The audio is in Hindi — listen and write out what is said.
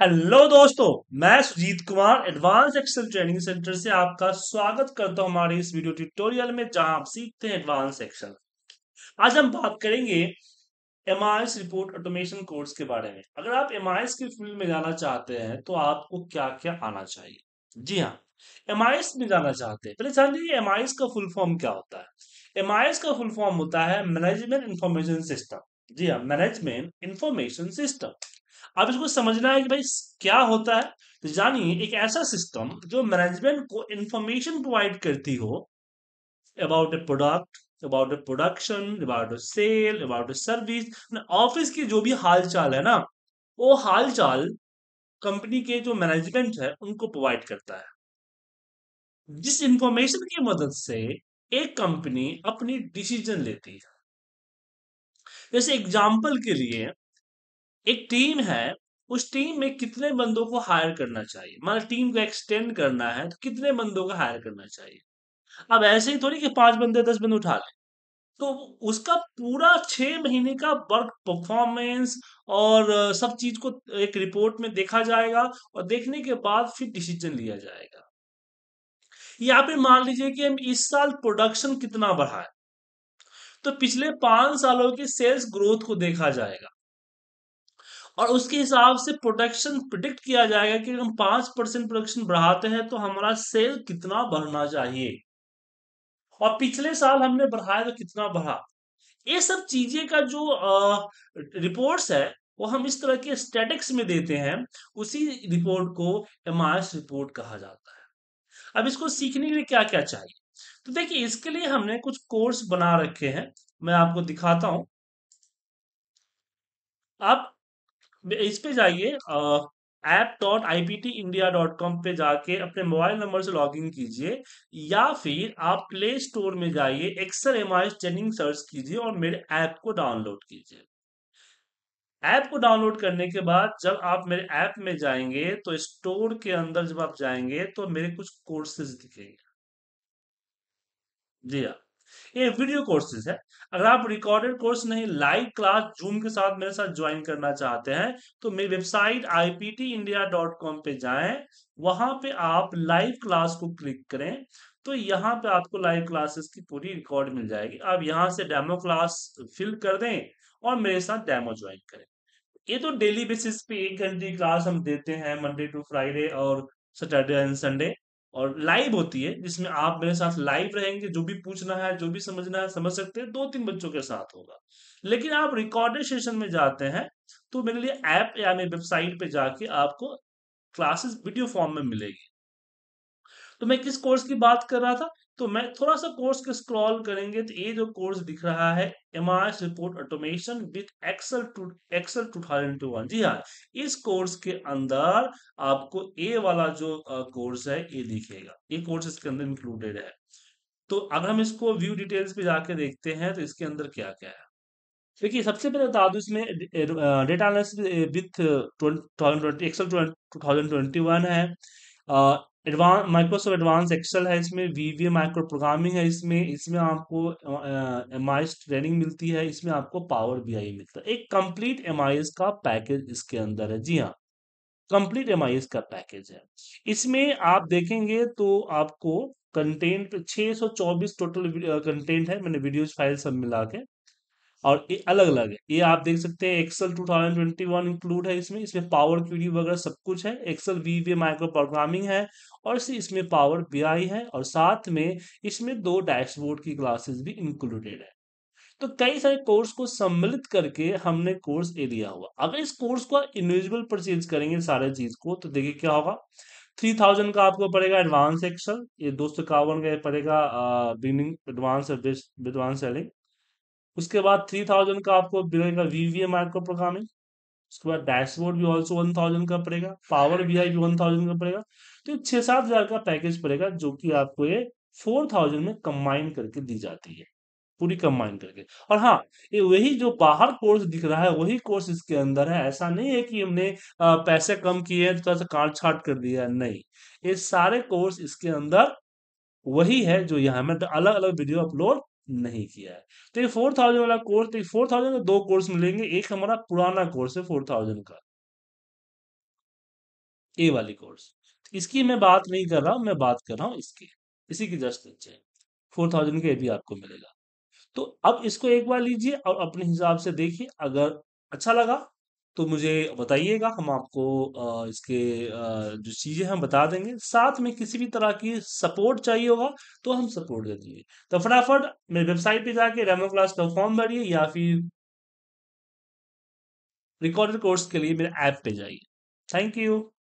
हेलो दोस्तों मैं Sujit Kumar advance Excel training centre से आपका स्वागत करता हूं हमारे इस वीडियो ट्यूटोरियल में जहां आप सीखते हैं एडवांस एक्सेल आज हम बात करेंगे एम रिपोर्ट ऑटोमेशन कोर्स के बारे में अगर आप एम के फील्ड में जाना चाहते हैं तो आपको क्या क्या आना चाहिए जी हाँ एम में जाना चाहते हैं पहले जान लीजिए एम का फुल फॉर्म क्या होता है एम का फुल फॉर्म होता है मैनेजमेंट इन्फॉर्मेशन सिस्टम जी हाँ मैनेजमेंट इन्फॉर्मेशन सिस्टम अब इसको समझना है कि भाई क्या होता है तो जानिए एक ऐसा सिस्टम जो मैनेजमेंट को इंफॉर्मेशन प्रोवाइड करती हो about a product about a production about a sale about a service office की जो भी हाल चाल है ना वो हाल चाल कंपनी के जो मैनेजमेंट है उनको प्रोवाइड करता है जिस इंफॉर्मेशन की मदद से एक कंपनी अपनी डिसीजन लेती है जैसे एग्जाम्पल के लिए एक टीम है उस टीम में कितने बंदों को हायर करना चाहिए मान टीम को एक्सटेंड करना है तो कितने बंदों को हायर करना चाहिए अब ऐसे ही थोड़ी कि पांच बंदे दस बंदे उठा लें तो उसका पूरा छह महीने का वर्क परफॉर्मेंस और सब चीज को एक रिपोर्ट में देखा जाएगा और देखने के बाद फिर डिसीजन लिया जाएगा या फिर मान लीजिए कि हम इस साल प्रोडक्शन कितना बढ़ाए तो पिछले पांच सालों की सेल्स ग्रोथ को देखा जाएगा और उसके हिसाब से प्रोडक्शन प्रिडिक्ट किया जाएगा कि हम पांच परसेंट प्रोडक्शन बढ़ाते हैं तो हमारा सेल कितना बढ़ना चाहिए और पिछले साल हमने बढ़ाया तो कितना बढ़ा ये सब चीजें का जो रिपोर्ट्स है वो हम इस तरह के स्टेटिक्स में देते हैं उसी रिपोर्ट को एम रिपोर्ट कहा जाता है अब इसको सीखने के लिए क्या क्या चाहिए तो देखिए इसके लिए हमने कुछ कोर्स बना रखे हैं मैं आपको दिखाता हूं आप इस पे जाइए app dot I P T India dot com पे जाके अपने मोबाइल नंबर से लॉग इन कीजिए या फिर आप प्ले स्टोर में जाइए Excel M I training search कीजिए और मेरे ऐप को डाउनलोड कीजिए ऐप को डाउनलोड करने के बाद जब आप मेरे ऐप में जाएंगे तो स्टोर के अंदर जब आप जाएंगे तो मेरे कुछ कोर्सेज दिखेंगे जी हाँ ये वीडियो कोर्सेज है अगर आप रिकॉर्डेड कोर्स नहीं लाइव क्लास जूम के साथ मेरे साथ ज्वाइन करना चाहते हैं तो मेरी वेबसाइट आईपीटीindia.com पे जाएं वहां पे आप लाइव क्लास को क्लिक करें तो यहाँ पे आपको लाइव क्लासेस की पूरी रिकॉर्ड मिल जाएगी आप यहाँ से डेमो क्लास फिल कर दें और मेरे साथ डेमो ज्वाइन करें ये तो डेली बेसिस पे एक घंटे क्लास हम देते हैं मंडे टू फ्राइडे और सैटरडे एंड संडे और लाइव होती है जिसमें आप मेरे साथ लाइव रहेंगे जो भी पूछना है जो भी समझना है समझ सकते हैं दो तीन बच्चों के साथ होगा लेकिन आप रिकॉर्डेड सेशन में जाते हैं तो मेरे लिए ऐप या मेरी वेबसाइट पे जाके आपको क्लासेस वीडियो फॉर्म में मिलेगी तो मैं किस कोर्स की बात कर रहा था तो मैं थोड़ा सा कोर्स के स्क्रॉल करेंगे तो ये जो कोर्स दिख रहा है M report automation with Excel to Excel two thousand two one जी हाँ इस कोर्स के अंदर आपको ए वाला जो कोर्स है ये दिखेगा ये कोर्स इसके अंदर इंक्लूडेड है तो अगर हम इसको व्यू डिटेल्स पे जाके देखते हैं तो इसके अंदर क्या क्या है देखिए सबसे पहले बता दूं इसमें data analysis with twenty Excel two thousand twenty one है एडवांस माइक्रोसॉफ्ट एडवांस एक्सेल है इसमें वीवीए माइक्रो प्रोग्रामिंग है इसमें इसमें आपको एम आई एस ट्रेनिंग मिलती है इसमें आपको पावर बी आई मिलता है एक कंप्लीट एम आई एस का पैकेज इसके अंदर है जी हाँ कंप्लीट एम आई एस का पैकेज है इसमें आप देखेंगे तो आपको कंटेंट सौ चौबीस टोटल कंटेंट है मैंने वीडियोज फाइल सब मिला के और ये अलग अलग है ये आप देख सकते हैं एक्सेल 2021 इंक्लूड है इसमें इसमें पावर क्यूरी वगैरह सब कुछ है Excel V V micro programming है और इसमें पावर बी है और साथ में इसमें दो डैशबोर्ड की क्लासेस भी इंक्लूडेड है तो कई सारे कोर्स को सम्मिलित करके हमने कोर्स ए लिया हुआ अगर इस कोर्स को इंडिविजुअल परचेज करेंगे सारे चीज को तो देखिए क्या होगा थ्री थाउजेंड का आपको पड़ेगा एडवांस एक्सल ये दो सौ इक्यावन का पड़ेगा बिगनिंग एडवांस एडवांस सेलिंग उसके बाद थ्री थाउजेंड का आपको मिलेगा वीवीए माइक्रो प्रोग्रामिंग उसके बाद डैशबोर्ड भी ऑल्सो वन थाउजेंड का पड़ेगा पावर बी आई भी वन थाउजेंड का पड़ेगा तो छह सात हजार का पैकेज पड़ेगा जो कि आपको ये फोर थाउजेंड में कंबाइन करके दी जाती है पूरी कंबाइन करके और हाँ ये वही जो बाहर कोर्स दिख रहा है वही कोर्स इसके अंदर है ऐसा नहीं है कि हमने पैसे कम किए हैं थोड़ा सा काट छाट कर दिया नहीं ये सारे कोर्स इसके अंदर वही है जो यहाँ मैं अलग अलग वीडियो अपलोड नहीं किया है तो ये फोर थाउजेंड वाला कोर्स तो फोर थाउजेंड दो कोर्स मिलेंगे एक हमारा पुराना कोर्स है फोर थाउजेंड का ए वाली कोर्स तो इसकी मैं बात नहीं कर रहा हूं मैं बात कर रहा हूँ इसकी इसी की जस्ट नीचे फोर थाउजेंड के ए भी आपको मिलेगा तो अब इसको एक बार लीजिए और अपने हिसाब से देखिए अगर अच्छा लगा तो मुझे बताइएगा हम आपको इसके जो चीज़ें हम बता देंगे साथ में किसी भी तरह की सपोर्ट चाहिए होगा तो हम सपोर्ट देते देंगे तो फटाफट मेरी वेबसाइट पे जाके रेमो क्लास का फॉर्म भरिए या फिर रिकॉर्डेड कोर्स के लिए मेरे ऐप पे जाइए थैंक यू